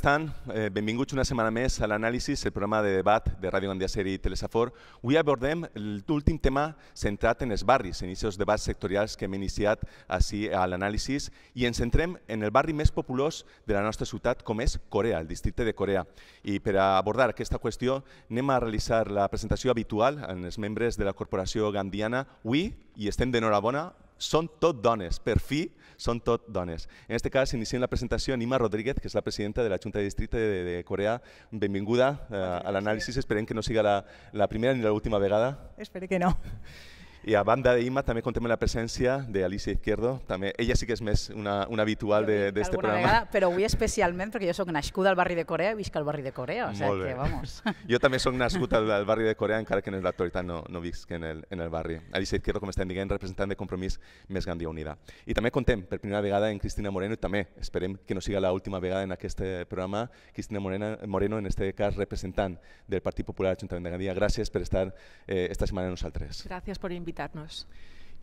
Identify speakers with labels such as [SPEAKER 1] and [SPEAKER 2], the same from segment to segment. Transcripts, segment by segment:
[SPEAKER 1] tal estan? Eh, benvinguts una setmana més a l'anàlisi, el programa de debat de Ràdio Gandiacer i Telesafor. Avui abordem l'últim tema centrat en els barris, en aquests debats sectorials que hem iniciat així a l'anàlisi i ens centrem en el barri més populós de la nostra ciutat, com és Corea, el districte de Corea. I per abordar aquesta qüestió anem a realitzar la presentació habitual en els membres de la Corporació Gandiana. Avui, i estem d'enhorabona, són tot dones, per fi, són tot dones. En este cas, iniciem la presentació Nima Rodríguez, que és la presidenta de la Junta de Districte de, de Corea. Benvinguda eh, a l'anàlisi. Esperem que no siga la, la primera ni l'última vegada.
[SPEAKER 2] Espero que no.
[SPEAKER 1] I a banda d'Imma també contem la presència d'Alicia Izquierdo, també. ella sí que és més una, una habitual d'aquest programa. Vegada,
[SPEAKER 3] però avui especialment perquè jo sóc nascuda al barri de Corea i visc al barri de Corea, o que vamos.
[SPEAKER 1] Jo també sóc nascut al, al barri de Corea, encara que en l'actualitat no, no visc en el, en el barri. Alicia Izquierdo, com estem dient, representant de Compromís Més Gandia Unida. I també contem per primera vegada en Cristina Moreno, i també esperem que no siga l'última vegada en aquest programa, Cristina Moreno, Moreno, en este cas representant del Partit Popular Ajuntament de Gandia. Gràcies per estar eh, esta setmana amb nosaltres.
[SPEAKER 4] Gràcies per invitar
[SPEAKER 1] invitar-nos.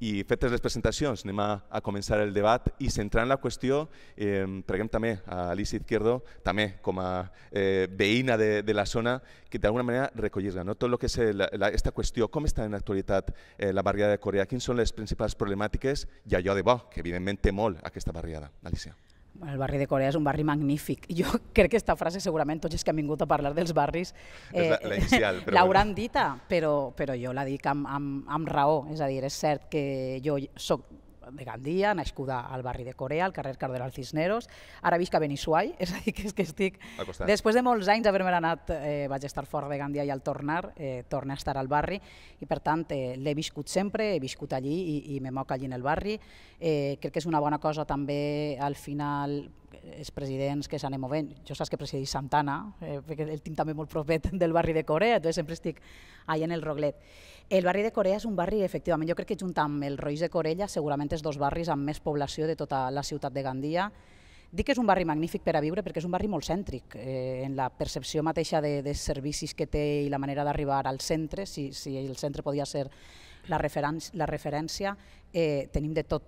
[SPEAKER 1] I fetes les presentacions, anem a, a començar el debat i centrant la qüestió, eh, preguem també a Alicia Izquierdo, també com a eh, veïna de, de la zona, que d'alguna manera recollís no? tot el que és la, la, esta qüestió, com està en l'actualitat eh, la barriada de Corea, quins són les principals problemàtiques i allò de bo, que evidentment té molt aquesta barriada. Alicia
[SPEAKER 3] el barri de Corea és un barri magnífic. Jo crec que aquesta frase segurament tots els que han vingut a parlar dels barris
[SPEAKER 1] eh, l'hauran la, bueno.
[SPEAKER 3] dita, però, però jo la dic amb, amb, amb raó. És a dir, és cert que jo soc de Gandia, nascuda al barri de Corea, al carrer Cardenal Cisneros. Ara visc a Benissuai, és a dir, que, és que estic... Després de molts anys d'haver-me anat, eh, vaig estar fora de Gandia i al tornar, eh, torna a estar al barri, i per tant eh, l'he viscut sempre, he viscut allí i, i me moc allí en el barri. Eh, crec que és una bona cosa també al final els presidents que s'anem movent. Jo saps que presideix Santana, eh, perquè el tinc també molt propet del barri de Corea, entonces sempre estic allà en el Roglet. El barri de Corea és un barri, efectivament, jo crec que junt amb el Roig de Corella, segurament és dos barris amb més població de tota la ciutat de Gandia. Dic que és un barri magnífic per a viure perquè és un barri molt cèntric, eh, en la percepció mateixa de, de servicis que té i la manera d'arribar al centre, si, si el centre podia ser la, referen la referència, eh, tenim de tot.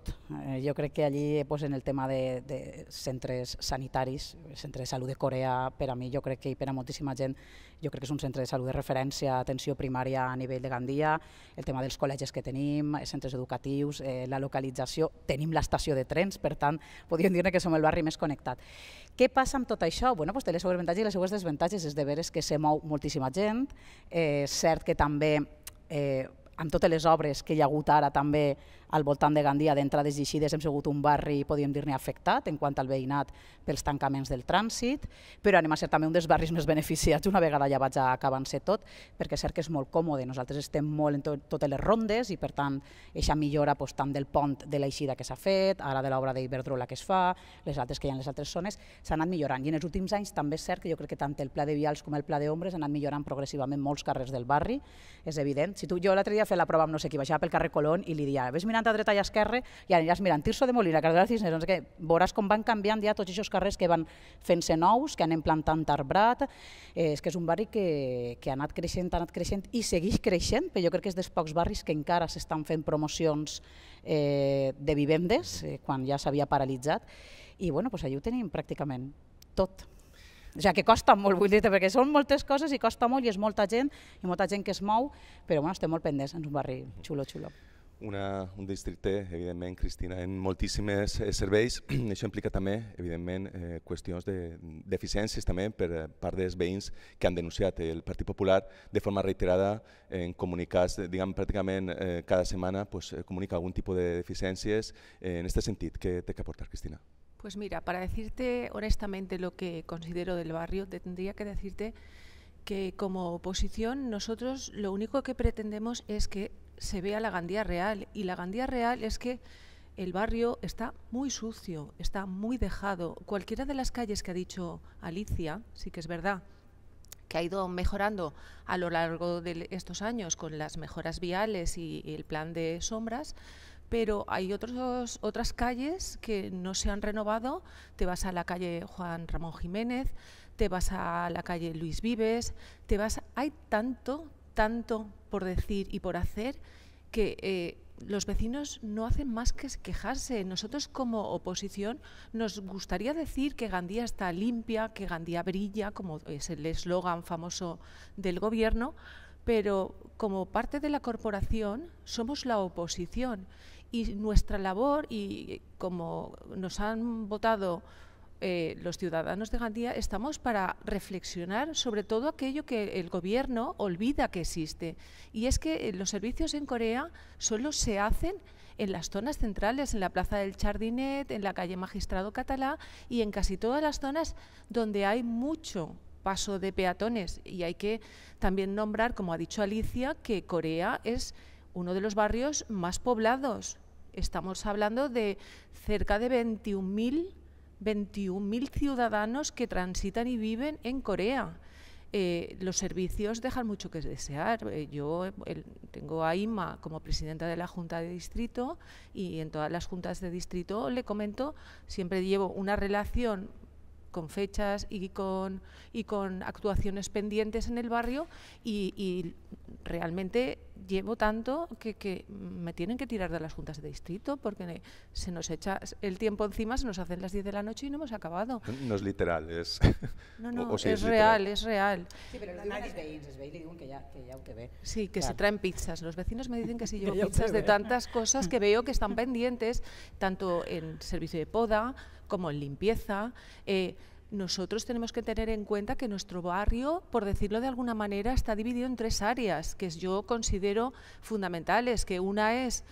[SPEAKER 3] Eh, jo crec que allí eh, pues, en el tema de, de centres sanitaris, centre de salut de Corea, per a mi jo crec que i per a moltíssima gent, jo crec que és un centre de salut de referència, atenció primària a nivell de Gandia, el tema dels col·legis que tenim, els eh, centres educatius, eh, la localització, tenim l'estació de trens, per tant, podríem dir que som el barri més connectat. Què passa amb tot això? Bueno, pues, té les seues avantatges i les seues desavantatges. És de veres que se mou moltíssima gent, eh, cert que també eh, amb totes les obres que hi ha hagut ara també al voltant de Gandia d'entrades i eixides hem sigut un barri, podríem dir-ne, afectat en quant al veïnat pels tancaments del trànsit, però anem a ser també un dels barris més beneficiats una vegada ja vaig acabant-se tot, perquè és cert que és molt còmode, nosaltres estem molt en to totes les rondes i per tant eixa millora doncs, tant del pont de l'eixida que s'ha fet, ara de l'obra d'Iberdrola que es fa, les altres que hi ha en les altres zones, s'ha anat millorant. I en els últims anys també és cert que jo crec que tant el pla de vials com el pla d'ombres han anat millorant progressivament molts carrers del barri, és evident. Si tu, jo l'altre dia feia la prova amb no sé qui, baixava pel carrer Colón i li deia, ves mirant anant a dreta i a esquerra i aniràs mirant Tirso de Molina, de Cisnes, doncs que veuràs com van canviant ja tots aquests carrers que van fent-se nous, que anem plantant arbrat, eh, és que és un barri que, que ha anat creixent, ha anat creixent i segueix creixent, però jo crec que és dels pocs barris que encara s'estan fent promocions eh, de vivendes, eh, quan ja s'havia paralitzat, i bueno, doncs allà ho tenim pràcticament tot. O sigui, que costa molt, vull dir perquè són moltes coses i costa molt i és molta gent i molta gent que es mou, però bueno, estem molt pendents, és un barri xulo, xulo
[SPEAKER 1] una, un districte, evidentment, Cristina, en moltíssims eh, serveis. Això implica també, evidentment, eh, qüestions d'eficiències de, també per eh, part dels veïns que han denunciat el Partit Popular de forma reiterada en comunicats, diguem, pràcticament eh, cada setmana pues, eh, comunica algun tipus de deficiències. Eh, en este sentit, què té que aportar, Cristina?
[SPEAKER 4] Pues mira, para decirte honestamente lo que considero del barrio, tendría que decirte que como oposición nosotros lo único que pretendemos es que se vea la Gandía real. Y la Gandía real es que el barrio está muy sucio, está muy dejado. Cualquiera de las calles que ha dicho Alicia, sí que es verdad, que ha ido mejorando a lo largo de estos años con las mejoras viales y el plan de sombras, pero hay otros, otras calles que no se han renovado. Te vas a la calle Juan Ramón Jiménez, te vas a la calle Luis Vives, te vas... Hay tanto, tanto por decir y por hacer que eh, los vecinos no hacen más que quejarse. Nosotros como oposición nos gustaría decir que Gandía está limpia, que Gandía brilla, como es el eslogan famoso del gobierno, pero como parte de la corporación somos la oposición y nuestra labor y como nos han votado eh, los ciudadanos de Gandía estamos para reflexionar sobre todo aquello que el gobierno olvida que existe. Y es que eh, los servicios en Corea solo se hacen en las zonas centrales, en la Plaza del Chardinet, en la calle Magistrado Catalá y en casi todas las zonas donde hay mucho paso de peatones. Y hay que también nombrar, como ha dicho Alicia, que Corea es uno de los barrios más poblados. Estamos hablando de cerca de 21.000 21.000 ciudadanos que transitan y viven en Corea. Eh, los servicios dejan mucho que desear. Eh, yo tengo a Inma como presidenta de la Junta de Distrito y en todas las juntas de distrito le comento, siempre llevo una relación con fechas y con, y con actuaciones pendientes en el barrio y, realmente llevo tanto que, me tienen que tirar de las juntas de distrito porque se nos echa el tiempo encima, se nos hacen las 10 de la
[SPEAKER 1] noche y no hemos acabado. No es literal, es... No, es, real,
[SPEAKER 3] es real. Sí, pero que que Sí, que se
[SPEAKER 4] traen pizzas. Los vecinos me
[SPEAKER 1] dicen
[SPEAKER 3] que si llevo pizzas de tantas
[SPEAKER 4] cosas que veo que están pendientes, tanto en servicio de poda como en limpieza. Eh, nosotros tenemos que tener en cuenta que nuestro barrio, por decirlo de alguna manera, está dividido en tres áreas que yo considero fundamentales, que una es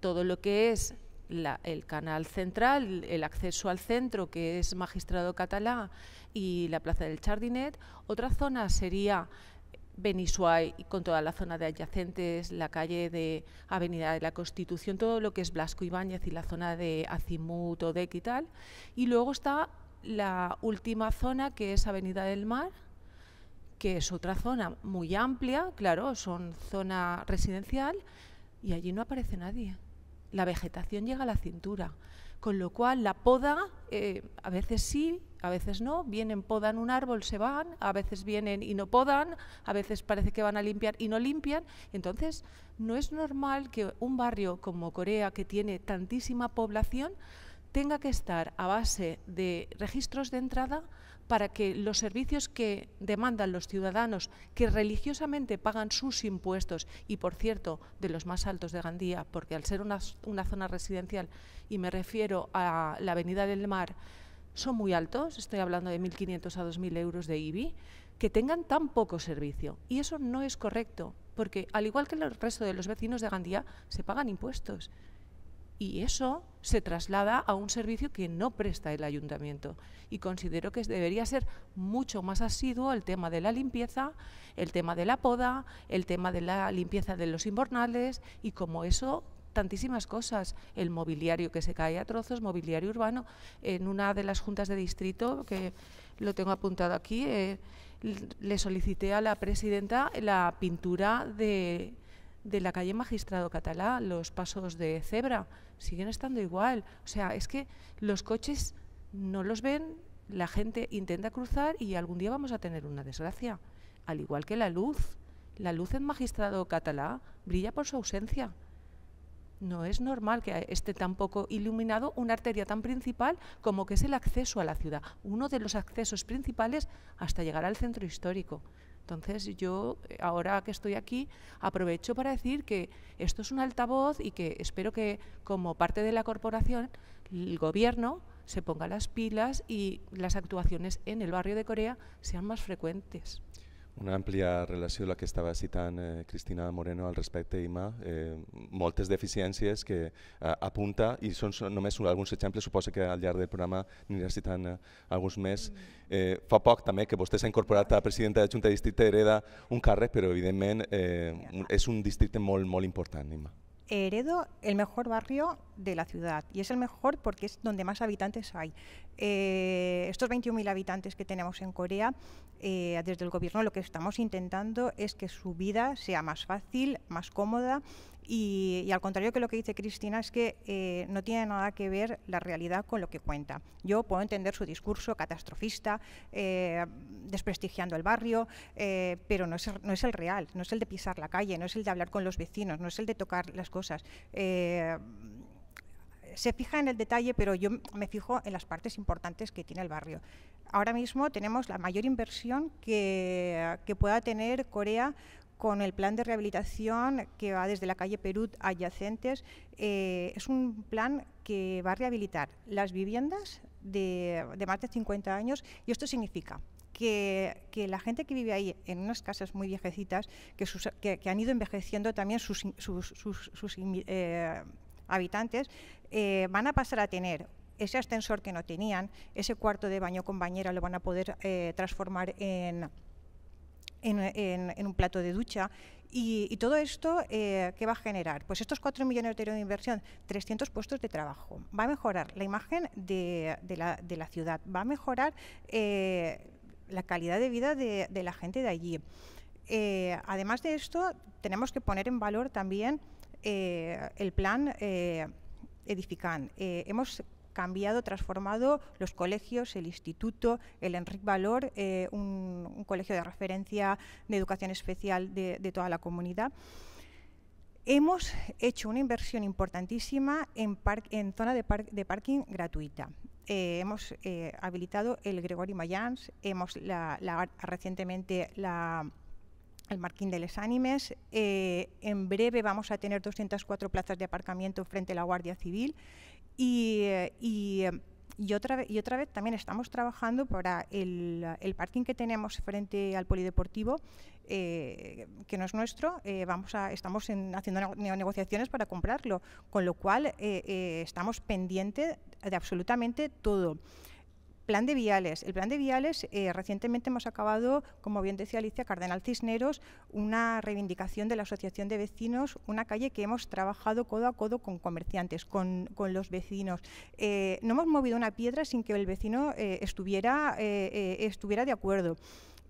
[SPEAKER 4] todo lo que es el canal central, el acceso al centro, que es Magistrado Catalá, y la Plaza del Chardinet. Otra zona sería Benisuay y con toda la zona de adyacentes, la calle de Avenida de la Constitución, todo lo que es Blasco Ibáñez y la zona de Azimut, Odec y tal. Y luego está la última zona que es Avenida del Mar, que es otra zona muy amplia, claro, son zona residencial y allí no aparece nadie. La vegetación llega a la cintura, con lo cual la poda eh, a veces sí, a veces no, vienen, podan un árbol, se van, a veces vienen y no podan, a veces parece que van a limpiar y no limpian. Entonces, no es normal que un barrio como Corea, que tiene tantísima población, tenga que estar a base de registros de entrada para que los servicios que demandan los ciudadanos, que religiosamente pagan sus impuestos, y por cierto, de los más altos de Gandía, porque al ser una, zona residencial, y me refiero a la Avenida del Mar, son muy altos, estoy hablando de 1.500 a 2.000 euros de IBI, que tengan tan poco servicio. Y eso no es correcto, porque al igual que el resto de los vecinos de Gandía, se pagan impuestos. Y eso se traslada a un servicio que no presta el ayuntamiento. Y considero que debería ser mucho más asiduo el tema de la limpieza, el tema de la poda, el tema de la limpieza de los invernales y como eso tantísimas cosas, el mobiliario que se cae a trozos, mobiliario urbano, en una de las juntas de distrito, que lo tengo apuntado aquí, eh, le solicité a la presidenta la pintura de, de la calle Magistrado Catalá, los pasos de cebra, siguen estando igual. O sea, es que los coches no los ven, la gente intenta cruzar y algún día vamos a tener una desgracia, al igual que la luz. La luz en Magistrado Catalá brilla por su ausencia no es normal que esté tan poco iluminado una arteria tan principal como que es el acceso a la ciudad, uno de los accesos principales hasta llegar al centro histórico. Entonces yo, eh, ahora que estoy aquí, aprovecho para decir que esto es un altavoz y que espero que como parte de la corporación, el gobierno se ponga las pilas y las actuaciones en el barrio de Corea sean más frecuentes.
[SPEAKER 1] una àmplia relació la que estava citant eh, Cristina Moreno al respecte, Ima, eh, moltes deficiències que eh, apunta, i són, només alguns exemples, suposo que al llarg del programa anirà citant eh, alguns més. Mm. Eh, fa poc també que vostè s'ha incorporat a presidenta de la Junta de Districte Hereda un càrrec, però evidentment eh, és un districte molt, molt important, Ima.
[SPEAKER 2] heredo el mejor barrio de la ciudad y es el mejor porque es donde más habitantes hay. Eh, estos estos 21.000 habitantes que tenemos en Corea, eh, desde el gobierno lo que estamos intentando es que su vida sea más fácil, más cómoda y, al contrario que lo que dice Cristina es que eh, no tiene nada que ver la realidad con lo que cuenta. Yo puedo entender su discurso catastrofista, eh, desprestigiando el barrio, eh, pero no es, no es, el real, no es el de pisar la calle, no es el de hablar con los vecinos, no es el de tocar las cosas se fija en el detalle, pero yo me fijo en las partes importantes que tiene el barrio. Ahora mismo tenemos la mayor inversión que, que pueda tener Corea con el plan de rehabilitación que va desde la calle Perú adyacentes. Eh, es un plan que va a rehabilitar las viviendas de, más de 50 años y esto significa que, la gente que vive ahí en unas casas muy viejecitas, que, han ido envejeciendo también sus, eh, habitantes, eh, van a pasar a tener ese ascensor que no tenían, ese cuarto de baño con bañera lo van a poder eh, transformar en en, un plato de ducha. Y, todo esto, eh, ¿qué va a generar? Pues estos 4 millones de euros de inversión, 300 puestos de trabajo. Va a mejorar la imagen de, la, de la, ciudad, va a mejorar eh, la calidad de vida de, la gente de allí. Eh, además de esto, tenemos que poner en valor también el plan Edifican. hemos cambiado, transformado los colegios, el instituto, el Enric Valor, eh, un, colegio de referencia de educación especial de, toda la comunidad. Hemos hecho una inversión importantísima en, en zona de, de, parking gratuita. Eh, hemos eh, habilitado el Gregory Mayans, hemos la, recientemente la, el Marquín de les animes. en breve vamos a tener 204 plazas de aparcamiento frente a la Guardia Civil. Y, eh, em, y, otra vez, y otra vez también estamos trabajando para el, el parking que tenemos frente al polideportivo, eh, que no es nuestro, eh, vamos a, estamos haciendo negociaciones para comprarlo, con lo cual estamos pendientes de absolutamente todo. Plan de viales. El plan de viales, eh, recientemente hemos acabado, como bien decía Alicia Cardenal Cisneros, una reivindicación de la Asociación de Vecinos, una calle que hemos trabajado codo a codo con comerciantes, con, los vecinos. Eh, no hemos movido una piedra sin que el vecino eh, estuviera, estuviera de acuerdo.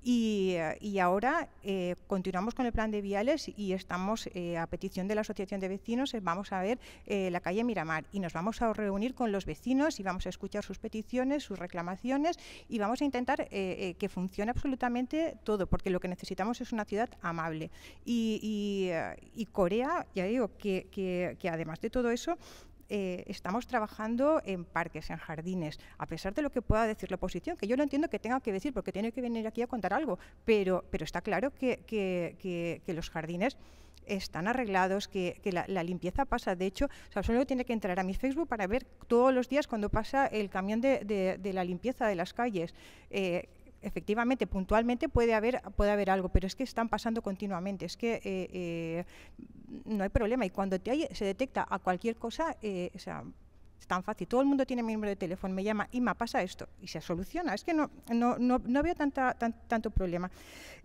[SPEAKER 2] Eh, y, ahora eh, continuamos con el plan de viales y estamos, eh, a petición de la Asociación de Vecinos, vamos a ver la calle Miramar y nos vamos a reunir con los vecinos y vamos a escuchar sus peticiones, sus reclamaciones y vamos a intentar que funcione absolutamente todo, porque lo que necesitamos es una ciudad amable. Y, Corea, ya digo, que además de todo eso, eh, estamos trabajando en parques, en jardines, a pesar de lo que pueda decir la oposición, que yo no entiendo que tenga que decir, porque tiene que venir aquí a contar algo, pero, pero está claro que, los jardines están arreglados, que, la, limpieza pasa. De hecho, o sea, solo tiene que entrar a mi Facebook para ver todos los días cuando pasa el camión de, la limpieza de las calles. Eh, efectivamente, puntualmente puede haber, puede haber algo, pero es que están pasando continuamente, es que eh, eh, no hay problema. Y cuando se detecta a cualquier cosa, eh, o es tan fácil. Todo el mundo tiene mi número de teléfono, me llama, y me pasa esto, y se soluciona. Es que no, no, no, veo tanta, tanto problema.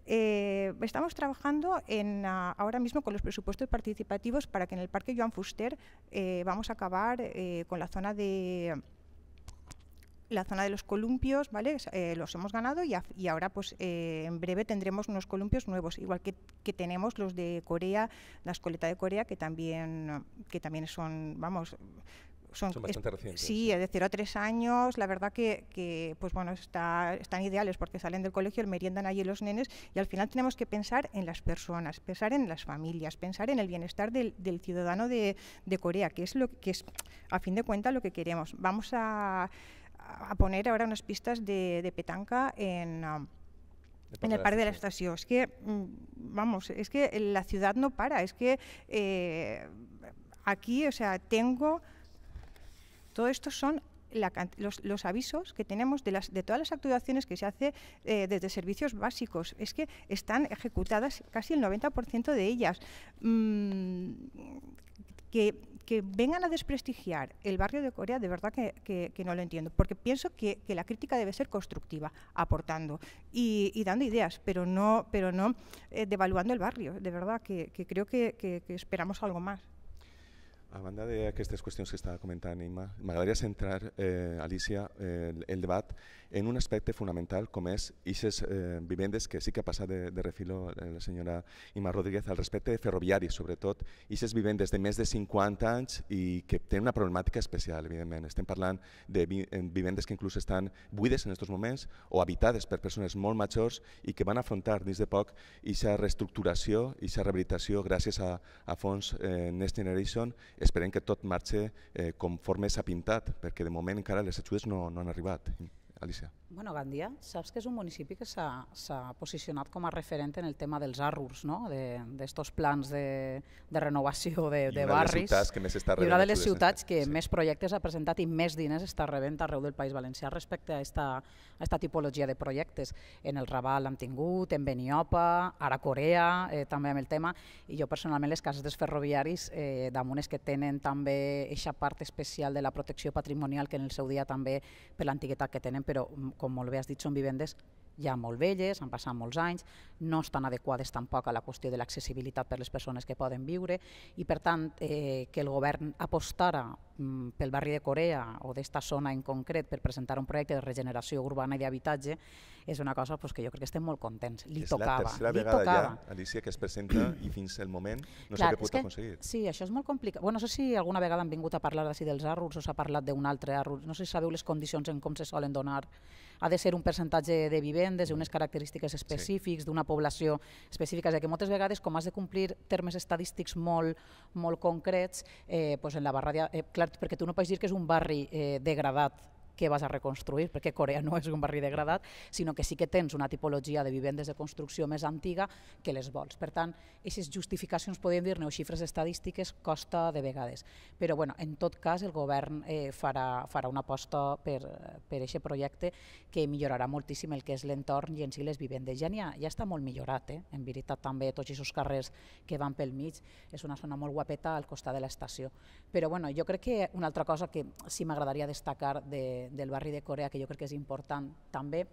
[SPEAKER 2] estamos trabajando en, ah, ahora mismo con los presupuestos participativos para que en el Parque Joan Fuster vamos a acabar con la zona de la zona de los columpios, ¿vale? Eh, los hemos ganado y, ahora pues eh, en breve tendremos unos columpios nuevos, igual que, tenemos los de Corea, la escoleta de Corea, que también, que también son, vamos, son, bastante recientes. Sí, de 0 a 3 años, la verdad que, pues bueno, está, están ideales porque salen del colegio, meriendan allí los nenes y al final tenemos que pensar en las personas, pensar en las familias, pensar en el bienestar del, ciudadano de, de Corea, que es lo que es, a fin de cuentas, lo que queremos. Vamos a a poner ahora unas pistas de, petanca en... Um, en el par de la estación. Es que, mm, vamos, es que la ciudad no para. Es que eh, aquí, o sea, tengo... Todo esto son los, avisos que tenemos de, las, de todas las actuaciones que se hace eh, desde servicios básicos. Es que están ejecutadas casi el 90% de ellas. Mm, que, vengan a desprestigiar el barrio de Corea, de verdad que, no lo entiendo, porque pienso que, la crítica debe ser constructiva, aportando y, dando ideas, pero no, pero no eh, devaluando el barrio, de verdad que, creo que esperamos algo más.
[SPEAKER 1] a banda d'aquestes qüestions que estava comentant Imma, m'agradaria centrar, eh, Alicia, eh, el, el debat en un aspecte fonamental com és aquestes eh, vivendes que sí que ha passat de, de refilo eh, la senyora Imma Rodríguez al respecte de ferroviari, sobretot aquestes vivendes de més de 50 anys i que tenen una problemàtica especial, evidentment. Estem parlant de vi eh, vivendes que inclús estan buides en aquests moments o habitades per persones molt majors i que van afrontar dins de poc aquesta reestructuració, aquesta rehabilitació gràcies a, a fons eh, Next Generation, esperem que tot marxi eh, conforme s'ha pintat, perquè de moment encara les ajudes no, no han arribat. Alicia.
[SPEAKER 3] Bueno, Gandia, saps que és un municipi que s'ha posicionat com a referent en el tema dels arrurs, no? d'aquests plans de, de renovació de, de barris. I una barris. de les ciutats que més està rebent. I una de les ciutats que sí. més projectes ha presentat i més diners està rebent arreu del País Valencià respecte a esta, a esta tipologia de projectes. En el Raval l'hem tingut, en Beniopa, ara Corea, eh, també amb el tema, i jo personalment les cases dels ferroviaris, eh, damunt és que tenen també eixa part especial de la protecció patrimonial que en el seu dia també per l'antiguitat que tenen, però mm, com molt bé has dit, són vivendes ja molt velles, han passat molts anys, no estan adequades tampoc a la qüestió de l'accessibilitat per les persones que poden viure i per tant eh, que el govern apostara mm, pel barri de Corea o d'esta zona en concret per presentar un projecte de regeneració urbana i d'habitatge és una cosa pues, que jo crec que estem molt contents. Li és tocava. És la tercera li vegada tocava.
[SPEAKER 1] ja, Alicia, que es presenta i fins al moment no Clar, sé què pot que, aconseguir.
[SPEAKER 3] Sí, això és molt complicat. Bueno, no sé si alguna vegada han vingut a parlar dels àrruls o s'ha parlat d'un altre àrrul. No sé si sabeu les condicions en com se solen donar ha de ser un percentatge de vivendes, unes característiques específics, sí. d'una població específica, ja que moltes vegades, com has de complir termes estadístics molt, molt concrets, eh, pues en la barra, de, eh, clar, perquè tu no pots dir que és un barri eh, degradat, què vas a reconstruir, perquè Corea no és un barri degradat, sinó que sí que tens una tipologia de vivendes de construcció més antiga que les vols. Per tant, aquestes justificacions, podem dir-ne, o xifres estadístiques, costa de vegades. Però, bueno, en tot cas, el govern eh, farà, farà una aposta per, per aquest projecte que millorarà moltíssim el que és l'entorn i en si les vivendes. Ja, ha, ja està molt millorat, eh? en veritat també tots aquests carrers que van pel mig, és una zona molt guapeta al costat de l'estació. Però bueno, jo crec que una altra cosa que sí m'agradaria destacar de, del barri de Corea, que jo crec que és important també,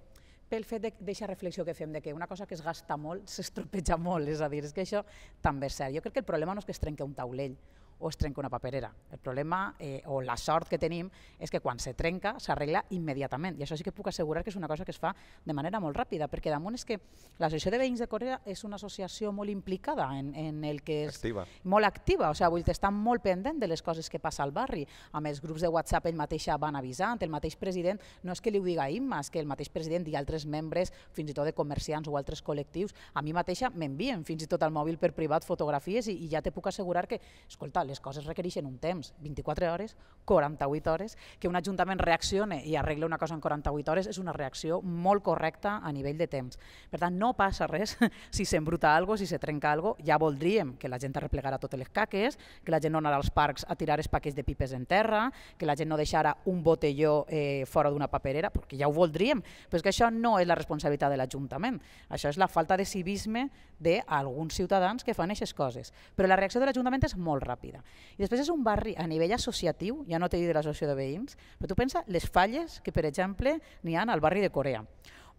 [SPEAKER 3] pel fet d'aquesta reflexió que fem de que una cosa que es gasta molt s'estropeja molt, és a dir, és que això també és cert. Jo crec que el problema no és que es trenca un taulell o es trenca una paperera. El problema eh, o la sort que tenim és que quan se trenca s'arregla immediatament i això sí que puc assegurar que és una cosa que es fa de manera molt ràpida perquè damunt és que l'Associació de Veïns de Corea és una associació molt implicada en, en el que és activa. molt activa, o sigui, vull dir, està molt pendent de les coses que passa al barri. A més, grups de WhatsApp ell mateixa van avisant, el mateix president, no és que li ho diga a Imma, és que el mateix president i altres membres, fins i tot de comerciants o altres col·lectius, a mi mateixa m'envien fins i tot al mòbil per privat fotografies i, i ja te puc assegurar que, escolta, les coses requereixen un temps, 24 hores, 48 hores, que un ajuntament reaccione i arregle una cosa en 48 hores és una reacció molt correcta a nivell de temps. Per tant, no passa res si s'embruta algo, si se trenca algo, ja voldríem que la gent arreplegara totes les caques, que la gent no anara als parcs a tirar els paquets de pipes en terra, que la gent no deixara un botelló eh, fora d'una paperera, perquè ja ho voldríem, però és que això no és la responsabilitat de l'Ajuntament, això és la falta de civisme d'alguns ciutadans que fan aquestes coses. Però la reacció de l'Ajuntament és molt ràpida vida. I després és un barri a nivell associatiu, ja no t'he dit de l'associació de veïns, però tu pensa les falles que, per exemple, n'hi ha al barri de Corea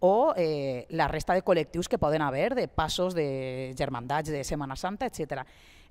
[SPEAKER 3] o eh, la resta de col·lectius que poden haver de passos de germandats de Setmana Santa, etc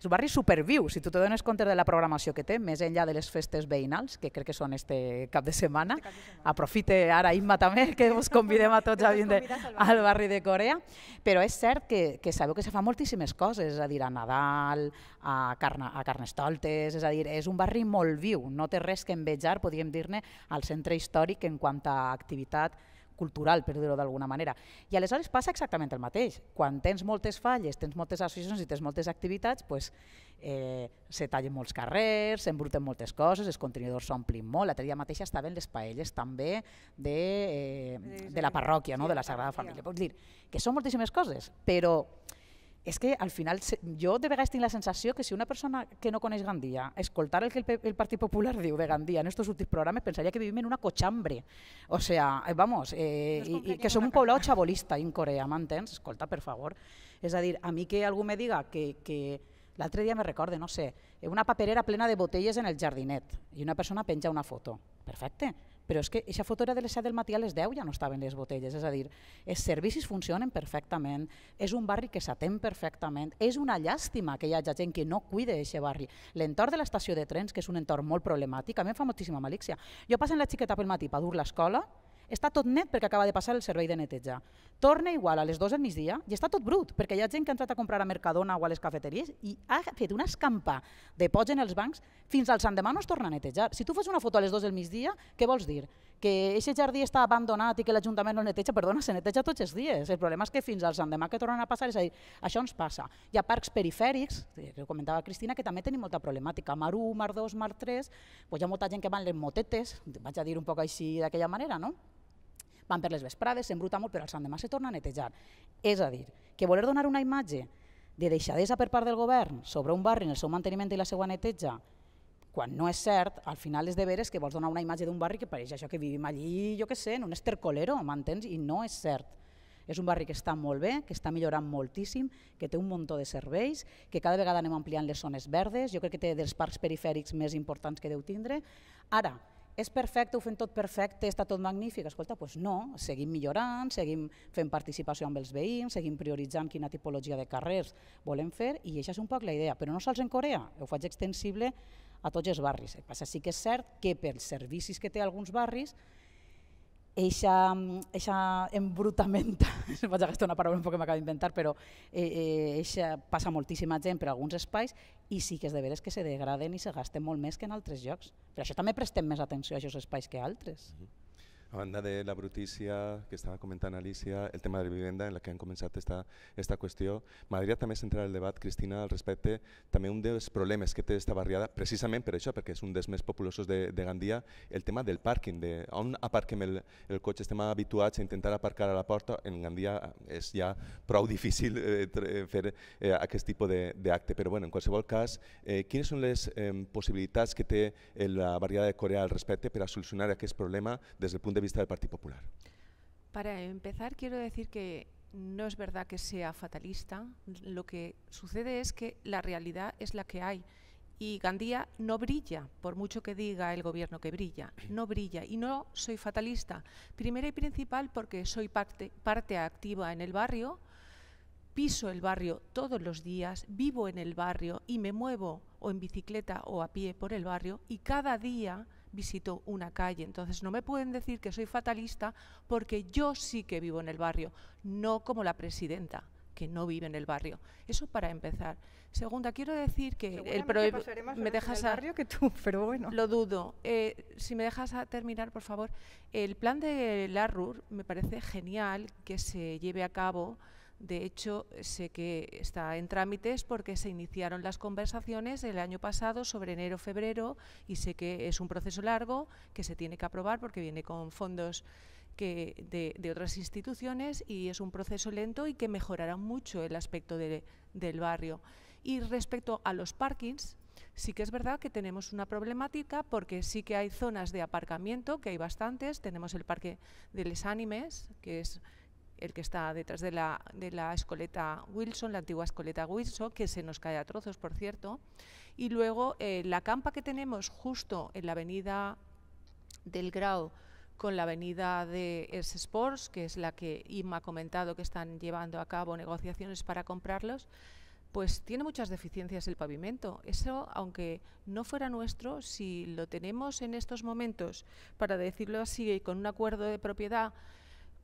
[SPEAKER 3] el barri superviu, si tu te dones compte de la programació que té, més enllà de les festes veïnals, que crec que són este cap de setmana, este cap de setmana. aprofite ara Imma també, que us convidem a tots a vindre al barri de Corea, però és cert que, que sabeu que se fa moltíssimes coses, és a dir, a Nadal, a, Carna, a Carnestoltes, és a dir, és un barri molt viu, no té res que envejar, podríem dir-ne, al centre històric en quant a activitat cultural, per dir-ho d'alguna manera. I aleshores passa exactament el mateix. Quan tens moltes falles, tens moltes associacions i tens moltes activitats, pues, eh, se tallen molts carrers, s'embruten moltes coses, els contenidors s'omplin molt. L'altre dia mateix estaven les paelles també de, eh, de la parròquia, no? de la Sagrada Família. Pots dir que són moltíssimes coses, però és que al final jo de vegades tinc la sensació que si una persona que no coneix Gandia escoltar el que el, el Partit Popular diu de Gandia en estos últims programes pensaria que vivim en una cochambre. O sea, eh, vamos, eh, no i, i que som un poblado chabolista en Corea, m'entens? Escolta, per favor. És a dir, a mi que algú me diga que, que l'altre dia me recorde, no sé, una paperera plena de botelles en el jardinet i una persona penja una foto. Perfecte però és que aquesta foto era de les 7 del matí a les 10 ja no estaven les botelles, és a dir, els servicis funcionen perfectament, és un barri que s'atén perfectament, és una llàstima que hi hagi gent que no cuide aquest barri. L'entorn de l'estació de trens, que és un entorn molt problemàtic, a mi em fa moltíssima malícia. Jo passen la xiqueta pel matí per dur l'escola, està tot net perquè acaba de passar el servei de neteja. Torna igual a les 2 del migdia i està tot brut, perquè hi ha gent que ha entrat a comprar a Mercadona o a les cafeteries i ha fet una escampa de pots en els bancs fins al demà no es torna a netejar. Si tu fas una foto a les 2 del migdia, què vols dir? Que aquest jardí està abandonat i que l'Ajuntament no el neteja? Perdona, se neteja tots els dies. El problema és que fins al demà que tornen a passar, és a dir, això ens passa. Hi ha parcs perifèrics, que ho comentava Cristina, que també tenim molta problemàtica. Mar 1, Mar 2, Mar 3, pues doncs hi ha molta gent que van les motetes, vaig a dir un poc així d'aquella manera, no? van per les vesprades, s'embruta molt, però sant demà se torna a netejar. És a dir, que voler donar una imatge de deixadesa per part del govern sobre un barri en el seu manteniment i la seva neteja, quan no és cert, al final és de veres que vols donar una imatge d'un barri que pareix això que vivim allí, jo que sé, en un estercolero, m'entens? I no és cert. És un barri que està molt bé, que està millorant moltíssim, que té un muntó de serveis, que cada vegada anem ampliant les zones verdes, jo crec que té dels parcs perifèrics més importants que deu tindre. Ara, és perfecte, ho fem tot perfecte, està tot magnífic. Escolta, doncs no, seguim millorant, seguim fent participació amb els veïns, seguim prioritzant quina tipologia de carrers volem fer i això és un poc la idea, però no sols en Corea, ho faig extensible a tots els barris. El passa sí que és cert que pels servicis que té alguns barris eixa, eixa embrutament, vaig a gastar una paraula un poc que m'acabo d'inventar, però eh, eh, eixa, passa moltíssima gent per alguns espais i sí que és de veres que se degraden i se gasten molt més que en altres llocs. Per això també prestem més atenció a aquests espais que a altres. Mm -hmm
[SPEAKER 1] a banda de la brutícia que estava comentant Alicia, el tema de la vivenda en la que han començat esta, esta qüestió, m'agradaria també centrar el debat, Cristina, al respecte també un dels problemes que té esta barriada, precisament per això, perquè és un dels més populosos de, de Gandia, el tema del pàrquing, de on aparquem el, el cotxe, estem habituats a intentar aparcar a la porta, en Gandia és ja prou difícil eh, eh, fer eh, aquest tipus d'acte, però bueno, en qualsevol cas, eh, quines són les eh, possibilitats que té eh, la barriada de Corea al respecte per a solucionar aquest problema des del punt de vista del Partido Popular?
[SPEAKER 4] Para empezar, quiero decir que no es verdad que sea fatalista. Lo que sucede es que la realidad es la que hay. Y Gandía no brilla, por mucho que diga el gobierno que brilla, no brilla. Y no soy fatalista. Primera y principal porque soy parte activa en el barrio, piso el barrio todos los días, vivo en el barrio y me muevo o en bicicleta o a pie por el barrio y cada día visito una calle. Entonces no me pueden decir que soy fatalista porque yo sí que vivo en el barrio, no como la presidenta que no vive en el barrio. Eso para empezar. Segunda, quiero decir que el problema me dejas en el barrio que tú, pero bueno. Lo dudo. Eh, si me dejas terminar, por favor, el plan de la RUR me parece genial que se lleve a cabo de hecho, sé que está en trámites porque se iniciaron las conversaciones el año pasado sobre enero-febrero y sé que es un proceso largo que se tiene que aprobar porque viene con fondos de, otras instituciones y es un proceso lento y que mejorará mucho el aspecto del barrio. Y respecto a los parkings, sí que es verdad que tenemos una problemática porque sí que hay zonas de aparcamiento, que hay bastantes. Tenemos el parque de Les Animes, que es el que está detrás de la, escoleta Wilson, la antigua escoleta Wilson, que se nos cae a trozos, por cierto. Y luego eh, la campa que tenemos justo en la avenida del Grau con la avenida de S Sports, que es la que Inma ha comentado que están llevando a cabo negociaciones para comprarlos, pues tiene muchas deficiencias el pavimento. Eso, aunque no fuera nuestro, si lo tenemos en estos momentos, para decirlo así, con un acuerdo de propiedad,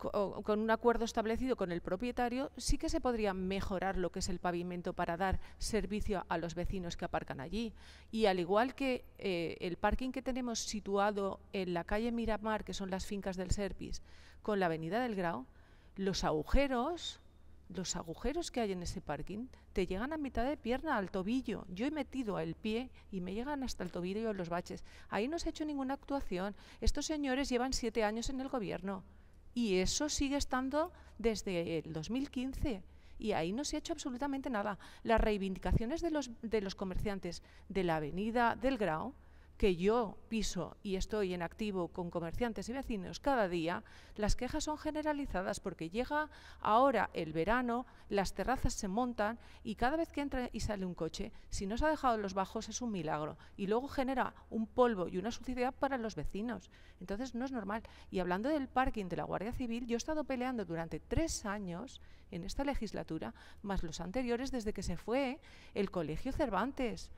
[SPEAKER 4] con un acuerdo establecido con el propietario, sí que se podría mejorar lo que es el pavimento para dar servicio a los vecinos que aparcan allí. Y al igual que eh, el parking que tenemos situado en la calle Miramar, que son las fincas del Serpis, con la avenida del Grau, los agujeros, los agujeros que hay en ese parking, te llegan a mitad de pierna, al tobillo. Yo he metido el pie y me llegan hasta el tobillo los baches. Ahí no se ha hecho ninguna actuación. Estos señores llevan siete años en el gobierno. Y eso sigue estando desde el 2015 y ahí no se ha hecho absolutamente nada. Las reivindicaciones de los, de los comerciantes de la avenida del Grau que yo piso y estoy en activo con comerciantes y vecinos cada día, las quejas son generalizadas porque llega ahora el verano, las terrazas se montan y cada vez que entra y sale un coche, si no se ha dejado los bajos es un milagro y luego genera un polvo y una suciedad para los vecinos. Entonces no es normal. Y hablando del parking de la Guardia Civil, yo he estado peleando durante tres años en esta legislatura, más los anteriores, desde que se fue el Colegio Cervantes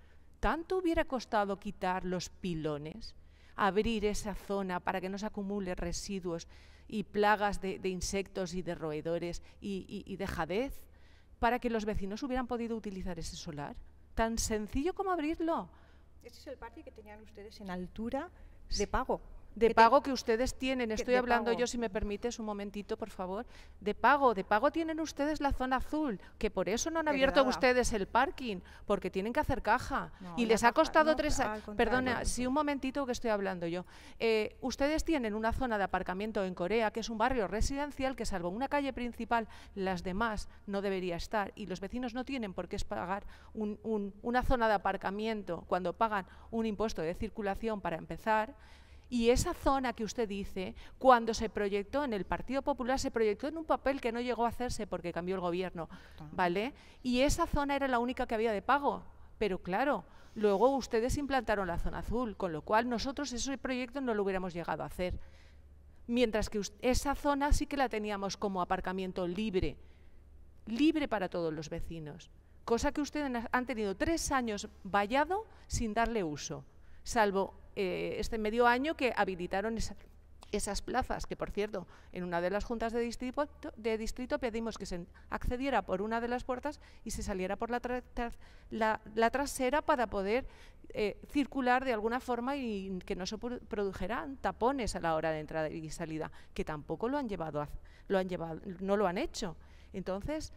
[SPEAKER 4] ¿Tanto hubiera costado quitar los pilones, abrir esa zona para que no se acumule residuos y plagas de, insectos y de roedores y, y de jadez, para que los vecinos hubieran podido utilizar ese solar? Tan sencillo como abrirlo.
[SPEAKER 2] Ese es el parque que tenían ustedes
[SPEAKER 4] en altura de pago de pago que ustedes tienen. Estoy hablando yo, si me permites, un momentito, por favor. De pago, de pago tienen ustedes la zona azul, que por eso no han abierto ustedes el parking, porque tienen que hacer caja. y les ha costado tres años. Perdona, si un momentito que estoy hablando yo. Eh, ustedes tienen una zona de aparcamiento en Corea, que es un barrio residencial, que salvo una calle principal, las demás no debería estar. Y los vecinos no tienen por qué pagar una zona de aparcamiento cuando pagan un impuesto de circulación para empezar y esa zona que usted dice, cuando se proyectó en el Partido Popular, se proyectó en un papel que no llegó a hacerse porque cambió el gobierno, ¿vale? Y esa zona era la única que había de pago. Pero claro, luego ustedes implantaron la zona azul, con lo cual nosotros ese proyecto no lo hubiéramos llegado a hacer. Mientras que esa zona sí que la teníamos como aparcamiento libre, libre para todos los vecinos cosa que ustedes han tenido tres años vallado sin darle uso, salvo eh, este medio año que habilitaron esas plazas, que por cierto, en una de las juntas de distrito, de distrito pedimos que se accediera por una de las puertas y se saliera por la, la, trasera para poder eh, circular de alguna forma y que no se produjeran tapones a la hora de entrada y salida, que tampoco lo han llevado, a, lo han llevado no lo han hecho. Entonces,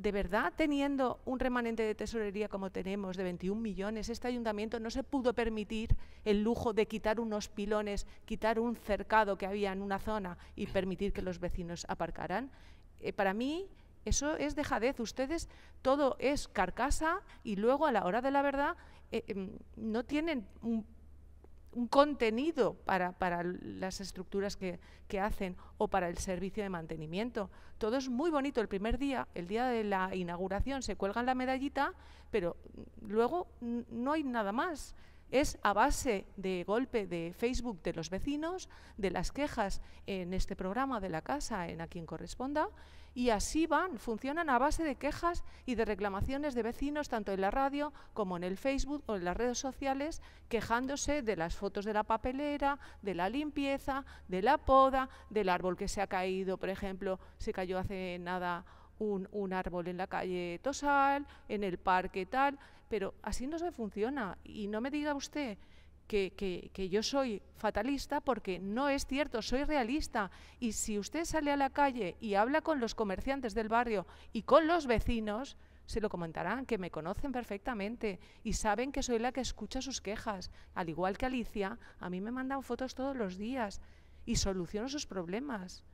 [SPEAKER 4] de verdad teniendo un remanente de tesorería como tenemos de 21 millones, este ayuntamiento no se pudo permitir el lujo de quitar unos pilones, quitar un cercado que había en una zona y permitir que los vecinos aparcaran. Eh, para mí eso es dejadez. Ustedes todo es carcasa y luego a la hora de la verdad eh, em, no tienen un un contenido para, para las estructuras que, que, hacen o para el servicio de mantenimiento. Todo es muy bonito el primer día, el día de la inauguración se cuelgan la medallita, pero luego no hay nada más es a base de golpe de Facebook de los vecinos, de las quejas en este programa de la casa, en a quien corresponda, y así van, funcionan a base de quejas y de reclamaciones de vecinos, tanto en la radio como en el Facebook o en las redes sociales, quejándose de las fotos de la papelera, de la limpieza, de la poda, del árbol que se ha caído, por ejemplo, se cayó hace nada un, un árbol en la calle Tosal, en el parque tal pero así no se funciona. Y no me diga usted que, que, que, yo soy fatalista porque no es cierto, soy realista. Y si usted sale a la calle y habla con los comerciantes del barrio y con los vecinos, se lo comentarán, que me conocen perfectamente y saben que soy la que escucha sus quejas. Al igual que Alicia, a mí me mandan fotos todos los días y soluciono sus problemas.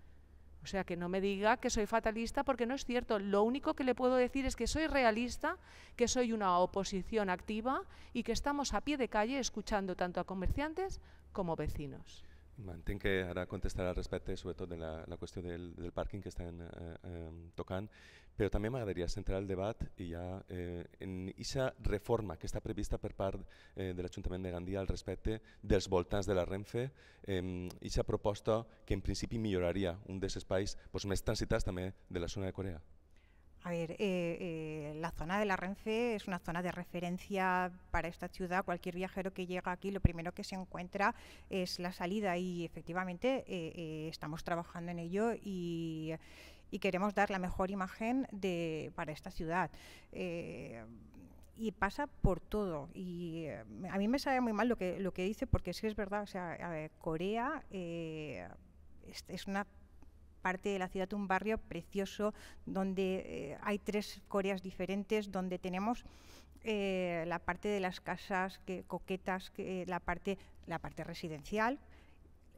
[SPEAKER 4] O sea, que no me diga que soy fatalista porque no es cierto. Lo único que le puedo decir es que soy realista, que soy una oposición activa y que estamos a pie de calle escuchando tanto a comerciantes como vecinos.
[SPEAKER 1] Entenc que ara contestarà al respecte sobretot de la, la qüestió del, del pàrquing que estan eh, eh, tocant, però també m'agradaria centrar el debat i ja eh, en aquesta reforma que està prevista per part eh, de l'Ajuntament de Gandia al respecte dels voltants de la Renfe, aquesta eh, proposta que en principi milloraria un dels espais doncs, més transitats també de la zona de Corea.
[SPEAKER 2] A ver, eh, eh, la zona de la Renfe es una zona de referencia para esta ciudad. Cualquier viajero que llega aquí, lo primero que se encuentra es la salida y efectivamente eh, eh, estamos trabajando en ello y, queremos dar la mejor imagen para esta ciudad y pasa por todo. Y a mí me sabe muy mal lo que, lo que dice, porque sí es verdad, o sea, Corea es, una parte de la ciudad, un barrio precioso donde eh, hay tres Coreas diferentes, donde tenemos eh, la parte de las casas que, coquetas, que, eh, la, parte, la parte residencial,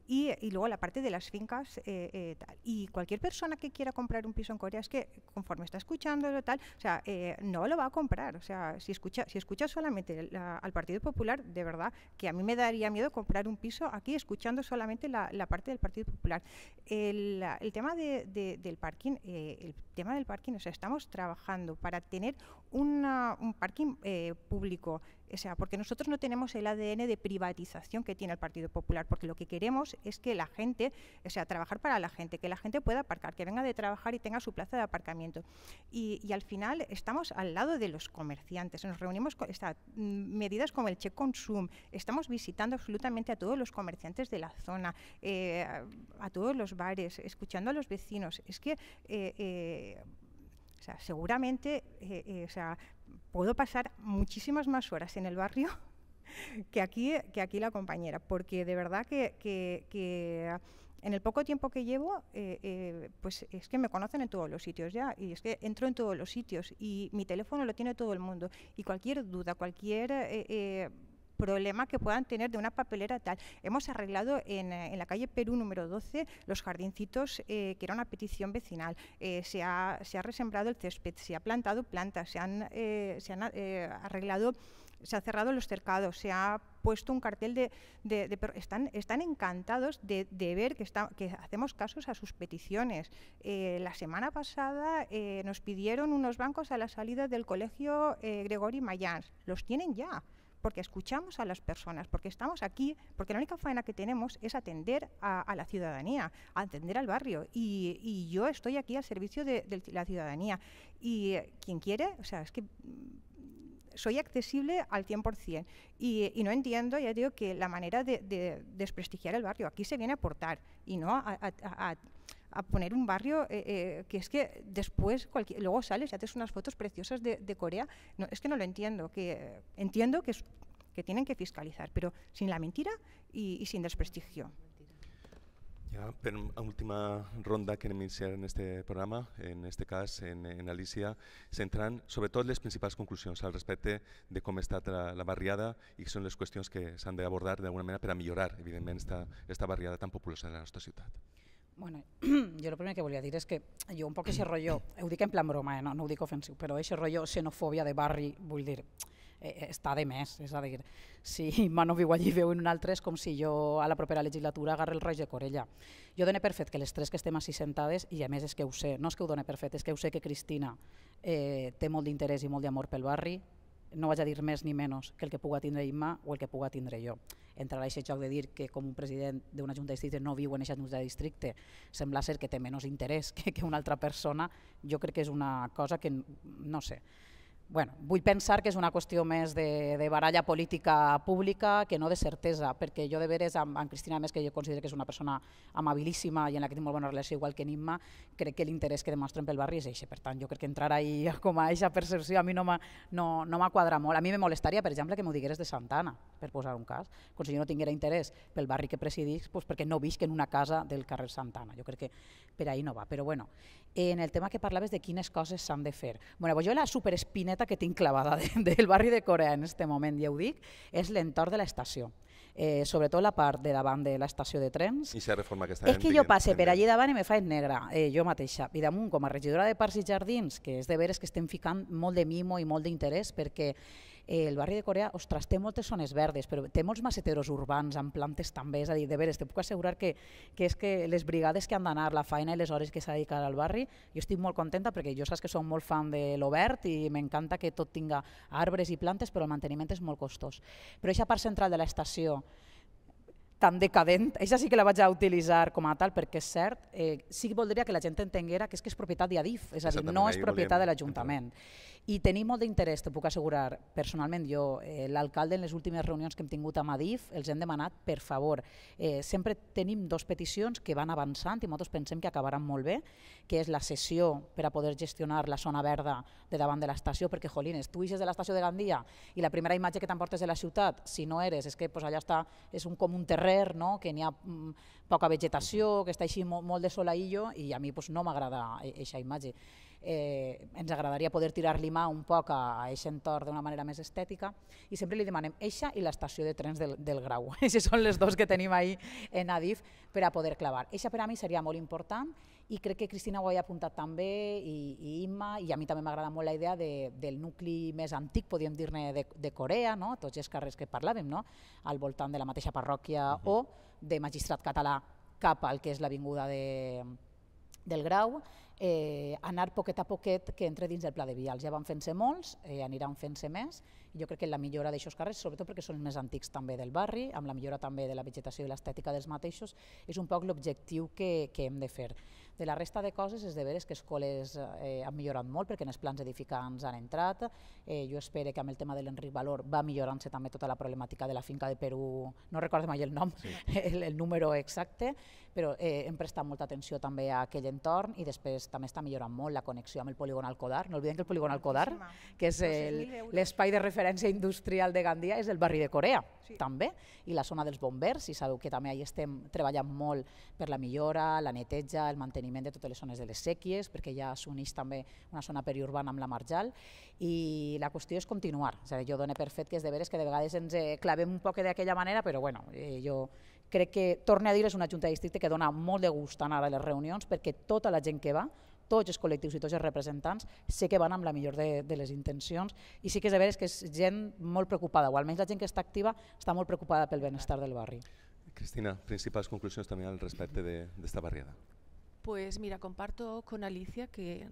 [SPEAKER 2] y, luego la parte de las fincas eh, eh, tal. y cualquier persona que quiera comprar un piso en Corea es que conforme está escuchándolo tal o sea eh, no lo va a comprar o sea si escucha si escucha solamente al Partido Popular de verdad que a mí me daría miedo comprar un piso aquí escuchando solamente la, parte del Partido Popular el, tema del parking el tema del parking o sea estamos trabajando para tener un parking público o sea, porque nosotros no tenemos el ADN de privatización que tiene el Partido Popular, porque lo que queremos es que la gente, o sea, trabajar para la gente, que la gente pueda aparcar, que venga de trabajar y tenga su plaza de aparcamiento. Y, y al final estamos al lado de los comerciantes, nos reunimos con estas mm, medidas como el check Consum, estamos visitando absolutamente a todos los comerciantes de la zona, eh, a todos los bares, escuchando a los vecinos. Es que. Eh, eh, o sea, seguramente o sea, puedo pasar muchísimas más horas en el barrio que aquí, que aquí la compañera, porque de verdad que, que, en el poco tiempo que llevo, eh, eh, pues es que me conocen en todos los sitios ya, y es que entro en todos los sitios, y mi teléfono lo tiene todo el mundo, y cualquier duda, cualquier eh, problema que puedan tener de una papelera tal. Hemos arreglado en, eh, la calle Perú número 12 los jardincitos, eh, que era una petición vecinal. Eh, se, ha, resembrado el césped, se ha plantado plantas, se han, arreglado se han cerrado los cercados, se ha puesto un cartel de... están, encantados de, ver que, que hacemos casos a sus peticiones. la semana pasada nos pidieron unos bancos a la salida del colegio Gregorio Gregory Mayans. Los tienen ya porque escuchamos a las personas, porque estamos aquí, porque la única faena que tenemos es atender a, la ciudadanía, atender al barrio. Y, yo estoy aquí al servicio de, la ciudadanía. Y eh, quien quiere, o sea, es que mm, soy accesible al 100%. Y, y, no entiendo, ya digo, que la manera de, desprestigiar el barrio. Aquí se viene a aportar y no a, a poner un barrio eh, eh, que es que después, luego sales y haces unas fotos preciosas de, Corea. es que no lo entiendo, que entiendo que, que tienen que fiscalizar, pero sin la mentira y, sin desprestigio.
[SPEAKER 1] Ya, pero a última ronda que iniciar en este programa, en este caso en, en Alicia, centran en las principales conclusiones al respecto de cómo está la, barriada y que se han de que de de manera para mejorar evidentemente esta, esta barriada tan populosa de nuestra ciudad
[SPEAKER 3] Bueno, jo el primer que volia dir és que jo un poc aquest rotllo, ho dic en plan broma, eh? no, no ho dic ofensiu, però aquest rotllo xenofòbia de barri, vull dir, eh, eh està de més, és a dir, si Mano viu allí veu en un altre és com si jo a la propera legislatura agarre el roig de Corella. Jo dono per fet que les tres que estem així sentades, i a més és que ho sé, no és que ho dono per fet, és que ho sé que Cristina eh, té molt d'interès i molt d'amor pel barri, no vaig a dir més ni menys que el que puga tindre Imma o el que puga tindre jo entrar a aquest joc de dir que com un president d'una junta de districte no viu en aquesta junta de districte, sembla ser que té menys interès que, que una altra persona, jo crec que és una cosa que, no sé, bueno, vull pensar que és una qüestió més de, de baralla política pública que no de certesa, perquè jo de veres amb, amb Cristina, més que jo considero que és una persona amabilíssima i en la que tinc molt bona relació, igual que Enigma, crec que l'interès que demostren pel barri és això. Per tant, jo crec que entrar ahí com a aquesta percepció a mi no m'ha no, no quadrat molt. A mi me molestaria, per exemple, que m'ho digueres de Santana, per posar un cas. Com si jo no tinguera interès pel barri que presidís, pues, doncs perquè no visc en una casa del carrer Santana. Jo crec que per ahí no va. Però bueno, en el tema que parlaves de quines coses s'han de fer. Bueno, jo la superespineta que tinc clavada de, del barri de Corea en aquest moment, ja ho dic, és l'entorn de l'estació. Eh, sobretot la part de davant de l'estació de trens.
[SPEAKER 1] I reforma que És que jo passe
[SPEAKER 3] per allí davant i me faig negra, eh, jo mateixa. I damunt, com a regidora de Parcs i Jardins, que és de veres que estem ficant molt de mimo i molt d'interès perquè eh, el barri de Corea, ostres, té moltes zones verdes, però té molts maceteros urbans amb plantes també, és a dir, de veres, te puc assegurar que, que és que les brigades que han d'anar, la feina i les hores que s'ha dedicat al barri, jo estic molt contenta perquè jo saps que som molt fan de l'obert i m'encanta que tot tinga arbres i plantes, però el manteniment és molt costós. Però aquesta part central de l'estació, tan decadent, això sí que la vaig a utilitzar com a tal perquè és cert, eh, sí que voldria que la gent entenguera que és que és propietat d'Adif, és a dir, no és propietat de l'Ajuntament. I tenim molt d'interès, te puc assegurar, personalment jo, eh, l'alcalde en les últimes reunions que hem tingut a Madif, els hem demanat, per favor, eh, sempre tenim dos peticions que van avançant i nosaltres pensem que acabaran molt bé, que és la sessió per a poder gestionar la zona verda de davant de l'estació, perquè, jolines, tu eixes de l'estació de Gandia i la primera imatge que t'emportes de la ciutat, si no eres, és que pues, allà està, és un, com un terrer, no? que n'hi ha mm, poca vegetació, que està així molt, molt de solaïllo, i a mi pues, no m'agrada aquesta imatge eh, ens agradaria poder tirar-li mà un poc a, aquest entorn d'una manera més estètica i sempre li demanem eixa i l'estació de trens del, del Grau. Aquestes són les dos que tenim ahir en Adif per a poder clavar. Eixa per a mi seria molt important i crec que Cristina ho ha apuntat també i, i Imma i a mi també m'agrada molt la idea de, del nucli més antic, podríem dir-ne, de, de Corea, no? tots els carrers que parlàvem, no? al voltant de la mateixa parròquia uh mhm. -huh. o de magistrat català cap al que és l'Avinguda de, del grau, eh, anar poquet a poquet que entre dins del pla de vials. Ja van fent-se molts, eh, aniran fent-se més, i jo crec que la millora d'aixòs carrers, sobretot perquè són els més antics també del barri, amb la millora també de la vegetació i l'estètica dels mateixos, és un poc l'objectiu que, que hem de fer. De la resta de coses, és de veres que escoles eh, han millorat molt, perquè en els plans edificants han entrat, eh, jo espero que amb el tema de l'Enric Valor va millorant-se també tota la problemàtica de la finca de Perú, no recordo mai el nom, sí. el, el número exacte, però eh, hem prestat molta atenció també a aquell entorn i després també està millorant molt la connexió amb el polígon Alcodar. No oblidem que el polígon Alcodar, que és l'espai de referència industrial de Gandia, és el barri de Corea, sí. també, i la zona dels bombers, i sabeu que també hi estem treballant molt per la millora, la neteja, el manteniment de totes les zones de les sèquies, perquè ja s'uneix també una zona periurbana amb la marjal, i la qüestió és continuar. És a dir, jo dono per fet que és de veres que de vegades ens eh, clavem un poc d'aquella manera, però bueno, eh, jo crec que, torne a dir, és una junta de districte que dona molt de gust anar a les reunions perquè tota la gent que va tots els col·lectius i tots els representants sé que van amb la millor de, de les intencions i sí que és de veres que és gent molt preocupada, o almenys la gent que està activa està molt preocupada pel benestar del barri.
[SPEAKER 1] Cristina, principals conclusions també al respecte d'esta de, de barriada.
[SPEAKER 4] Pues mira, comparto con Alicia que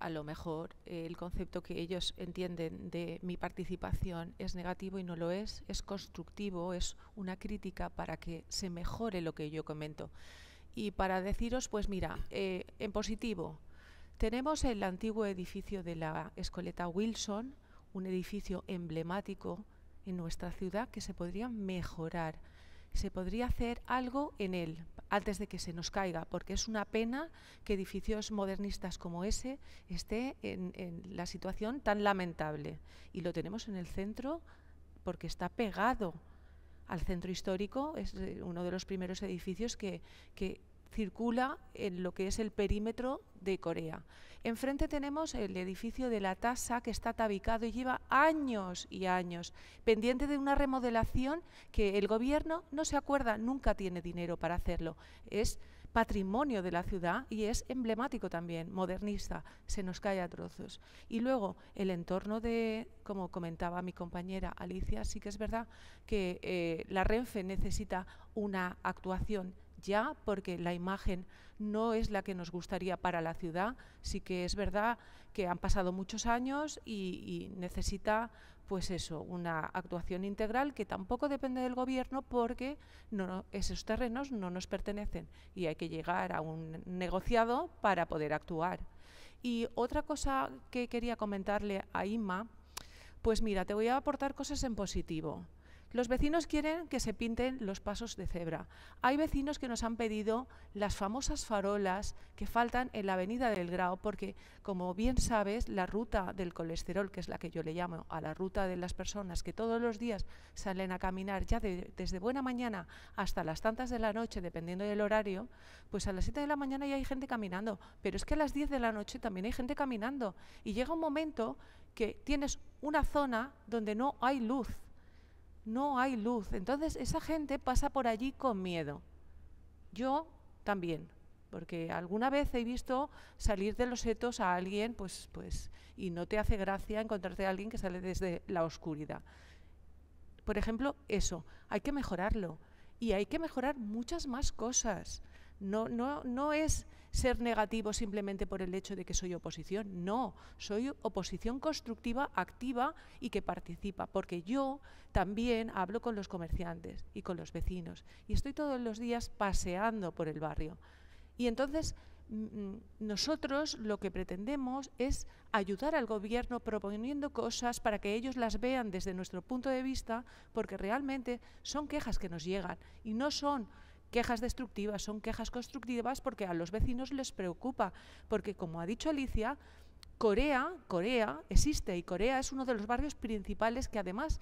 [SPEAKER 4] a lo mejor eh, el concepto que ellos entienden de mi participación es negativo y no lo es, es constructivo, es una crítica para que se mejore lo que yo comento. Y para deciros, pues mira, eh, en positivo, tenemos el antiguo edificio de la Escoleta Wilson, un edificio emblemático en nuestra ciudad que se podría mejorar, se podría hacer algo en él, antes de que se nos caiga, porque es una pena que edificios modernistas como ese esté en, la situación tan lamentable. Y lo tenemos en el centro porque está pegado al centro histórico, es eh, uno de los primeros edificios que circula en lo que es el perímetro de Corea. Enfrente tenemos el edificio de la tasa que está tabicado y lleva años y años pendiente de una remodelación que el gobierno no se acuerda, nunca tiene dinero para hacerlo. Es patrimonio de la ciudad y es emblemático también, modernista, se nos cae a trozos. Y luego el entorno de, como comentaba mi compañera Alicia, sí que es verdad que eh, la Renfe necesita una actuación ya porque la imagen no es la que nos gustaría para la ciudad. Sí que es verdad que han pasado muchos años y, necesita pues eso, una actuación integral que tampoco depende del gobierno porque esos terrenos no nos pertenecen y hay que llegar a un negociado para poder actuar. Y otra cosa que quería comentarle a IMA, pues mira, te voy a aportar cosas en positivo. Los vecinos quieren que se pinten los pasos de cebra. Hay vecinos que nos han pedido las famosas farolas que faltan en la avenida del Grau, porque, como bien sabes, la ruta del colesterol, que es la que yo le llamo a la ruta de las personas que todos los días salen a caminar ya desde buena mañana hasta las tantas de la noche, dependiendo del horario, pues a las 7 de la mañana ya hay gente caminando, pero es que a las 10 de la noche también hay gente caminando. Y llega un momento que tienes una zona donde no hay luz no hay luz. Entonces esa gente pasa por allí con miedo. Yo también, porque alguna vez he visto salir de los setos a alguien, pues, pues, y no te hace gracia encontrarte a alguien que sale desde la oscuridad. Por ejemplo, eso, hay que mejorarlo. Y hay que mejorar muchas más cosas. No, no, no es ser negativo simplemente por el hecho de que soy oposición. No, soy oposición constructiva, activa y que participa, porque yo también hablo con los comerciantes y con los vecinos y estoy todos los días paseando por el barrio. Y entonces mm, mm, nosotros lo que pretendemos es ayudar al gobierno proponiendo cosas para que ellos las vean desde nuestro punto de vista, porque realmente son quejas que nos llegan y no son quejas destructivas, son quejas constructivas porque a los vecinos les preocupa, porque como ha dicho Alicia, Corea, Corea existe y Corea es uno de los barrios principales que además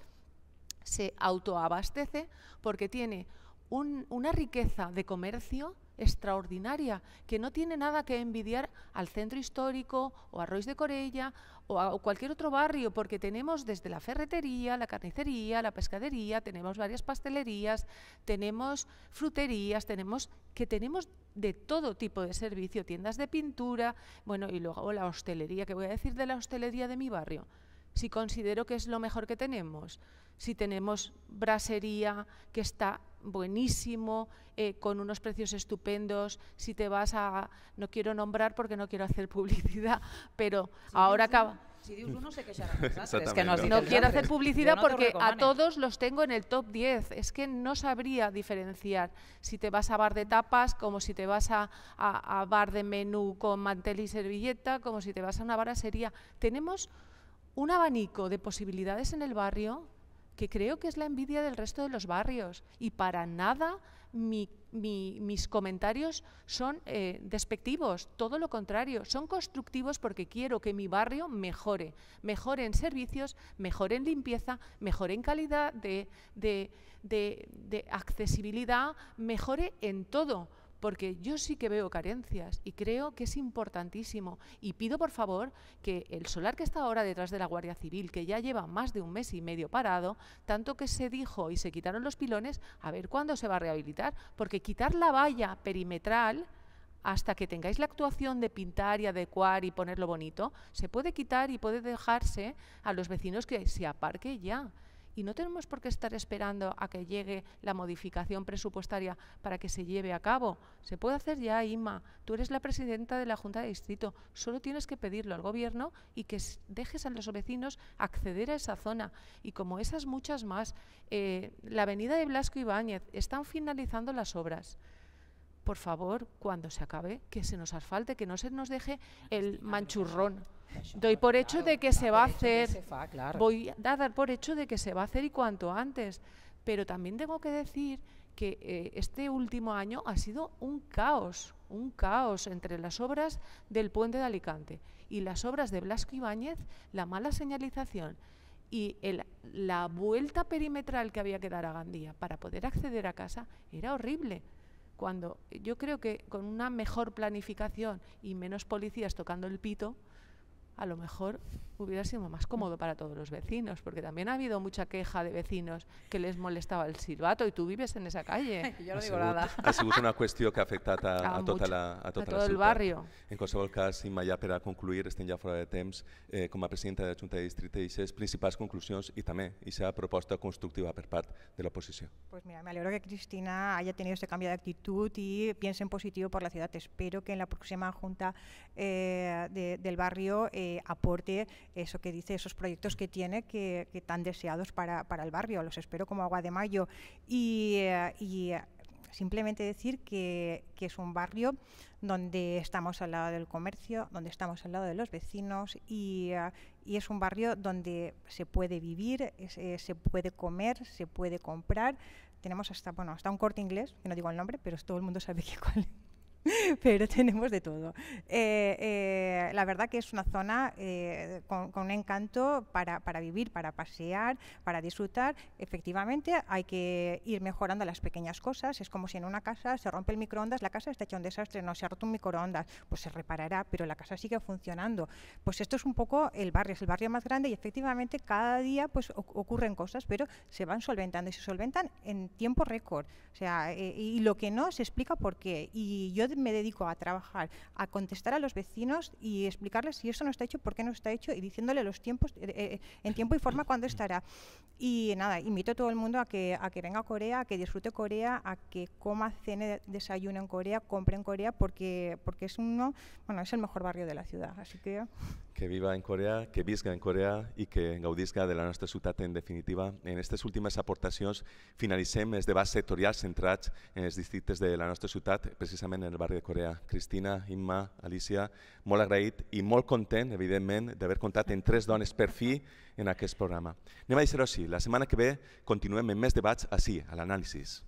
[SPEAKER 4] se autoabastece porque tiene una riqueza de comercio extraordinaria, que no tiene nada que envidiar al centro histórico o a Rois de Corella o a cualquier otro barrio, porque tenemos desde la ferretería, la carnicería, la pescadería, tenemos varias pastelerías, tenemos fruterías, tenemos que tenemos de todo tipo de servicio, tiendas de pintura, bueno, y luego la hostelería, que voy a decir de la hostelería de mi barrio si considero que es lo mejor que tenemos, si tenemos brasería que está buenísimo, eh, con unos precios estupendos. Si te vas a, no quiero nombrar porque no quiero hacer publicidad, pero ahora acaba. Si Dios uno,
[SPEAKER 3] se es que no, quiero hacer publicidad porque a todos
[SPEAKER 4] los tengo en el top 10. Es que no sabría diferenciar si te vas a bar de tapas, como si te vas a, a, bar de menú con mantel y servilleta, como si te vas a una sería. Tenemos un abanico de posibilidades en el barrio que creo que es la envidia del resto de los barrios y para nada mis comentarios son eh, despectivos, todo lo contrario, son constructivos porque quiero que mi barrio mejore, mejore en servicios, mejore en limpieza, mejore en calidad de, de accesibilidad, mejore en todo porque yo sí que veo carencias y creo que es importantísimo. Y pido, por favor, que el solar que está ahora detrás de la Guardia Civil, que ya lleva más de un mes y medio parado, tanto que se dijo y se quitaron los pilones, a ver cuándo se va a rehabilitar, porque quitar la valla perimetral hasta que tengáis la actuación de pintar y adecuar y ponerlo bonito, se puede quitar y puede dejarse a los vecinos que se aparque ya y no tenemos por qué estar esperando a que llegue la modificación presupuestaria para que se lleve a cabo. Se puede hacer ya, Ima. Tú eres la presidenta de la Junta de Distrito. Solo tienes que pedirlo al Gobierno y que dejes a los vecinos acceder a esa zona. Y como esas muchas más, eh, la avenida de Blasco Ibáñez, están finalizando las obras por favor, cuando se acabe, que se nos asfalte, que no se nos deje el manchurrón doy por hecho de que se va a hacer, voy a dar por hecho de que se va a hacer y cuanto antes. Pero también tengo que decir que eh, este último año ha sido un caos, un caos entre las obras del puente de Alicante y las obras de Blasco Ibáñez, la mala señalización y la vuelta perimetral que había que dar a Gandía para poder acceder a casa era horrible. Cuando yo creo que con una mejor planificación y menos policías tocando el pito, a lo mejor hubiera sido más cómodo mm. para todos los vecinos, porque también ha habido mucha queja de vecinos que les molestaba el silbato y tú vives en esa calle. Yo no digo nada. Ha sido
[SPEAKER 1] una cuestión que ha afectado a, toda la, a a tota el barrio. En cualquier caso, i Maya, para a concluir, estén ya fuera de temps, eh, como presidenta de la Junta de Distrito y principales principales conclusiones y también ha propuesta constructiva por parte de la oposición.
[SPEAKER 2] Pues mira, me alegro que Cristina haya tenido este cambio de actitud y piense en positivo por la ciudad. Espero que en la próxima junta eh, del barrio eh, aporte eso que dice, esos proyectos que tiene que, que tan deseados para, para, el barrio. Los espero como agua de mayo. Y, eh, eh, simplemente decir que, que, es un barrio donde estamos al lado del comercio, donde estamos al lado de los vecinos y, eh, y es un barrio donde se puede vivir, se, puede comer, se puede comprar. Tenemos hasta, bueno, hasta un corte inglés, que no digo el nombre, pero todo el mundo sabe que cuál pero tenemos de todo. Eh, eh, la verdad que es una zona eh, con, un encanto para, para, vivir, para pasear, para disfrutar. Efectivamente, hay que ir mejorando las pequeñas cosas. Es como si en una casa se rompe el microondas, la casa está hecha un desastre, no se ha roto un microondas, pues se reparará, pero la casa sigue funcionando. Pues esto es un poco el barrio, es el barrio más grande y efectivamente cada día pues ocurren cosas, pero se van solventando y se solventan en tiempo récord. O sea, y lo que no se explica por qué. Y yo me dedico a trabajar, a contestar a los vecinos y explicarles si eso no está hecho, por qué no está hecho y diciéndole los tiempos eh, eh, en tiempo y forma cuándo estará. Y nada, invito a todo el mundo a que, a que venga a Corea, a que disfrute Corea, a que coma, cene, desayuno en Corea, compre en Corea, porque, porque es uno, bueno, es el mejor barrio de la ciudad. Así que...
[SPEAKER 1] Que viva en Corea, que visga en Corea y que gaudisca de la nostra ciudad en definitiva. En estas últimas aportaciones finalicemos de base sectorial centrats en los distritos de la nostra ciutat, precisamente en del barri de Corea. Cristina, Imma, Alicia, molt agraït i molt content, evidentment, d'haver comptat amb tres dones per fi en aquest programa. Anem a dir-ho així, la setmana que ve continuem amb més debats així, a l'anàlisis.